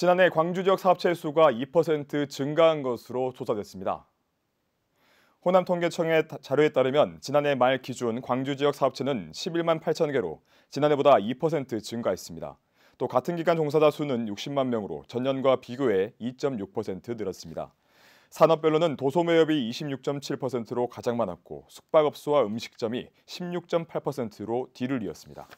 지난해 광주 지역 사업체 수가 2% 증가한 것으로 조사됐습니다. 호남통계청의 자료에 따르면 지난해 말 기준 광주 지역 사업체는 11만 8천 개로 지난해보다 2% 증가했습니다. 또 같은 기간 종사자 수는 60만 명으로 전년과 비교해 2.6% 늘었습니다. 산업별로는 도소매업이 26.7%로 가장 많았고 숙박업소와 음식점이 16.8%로 뒤를 이었습니다.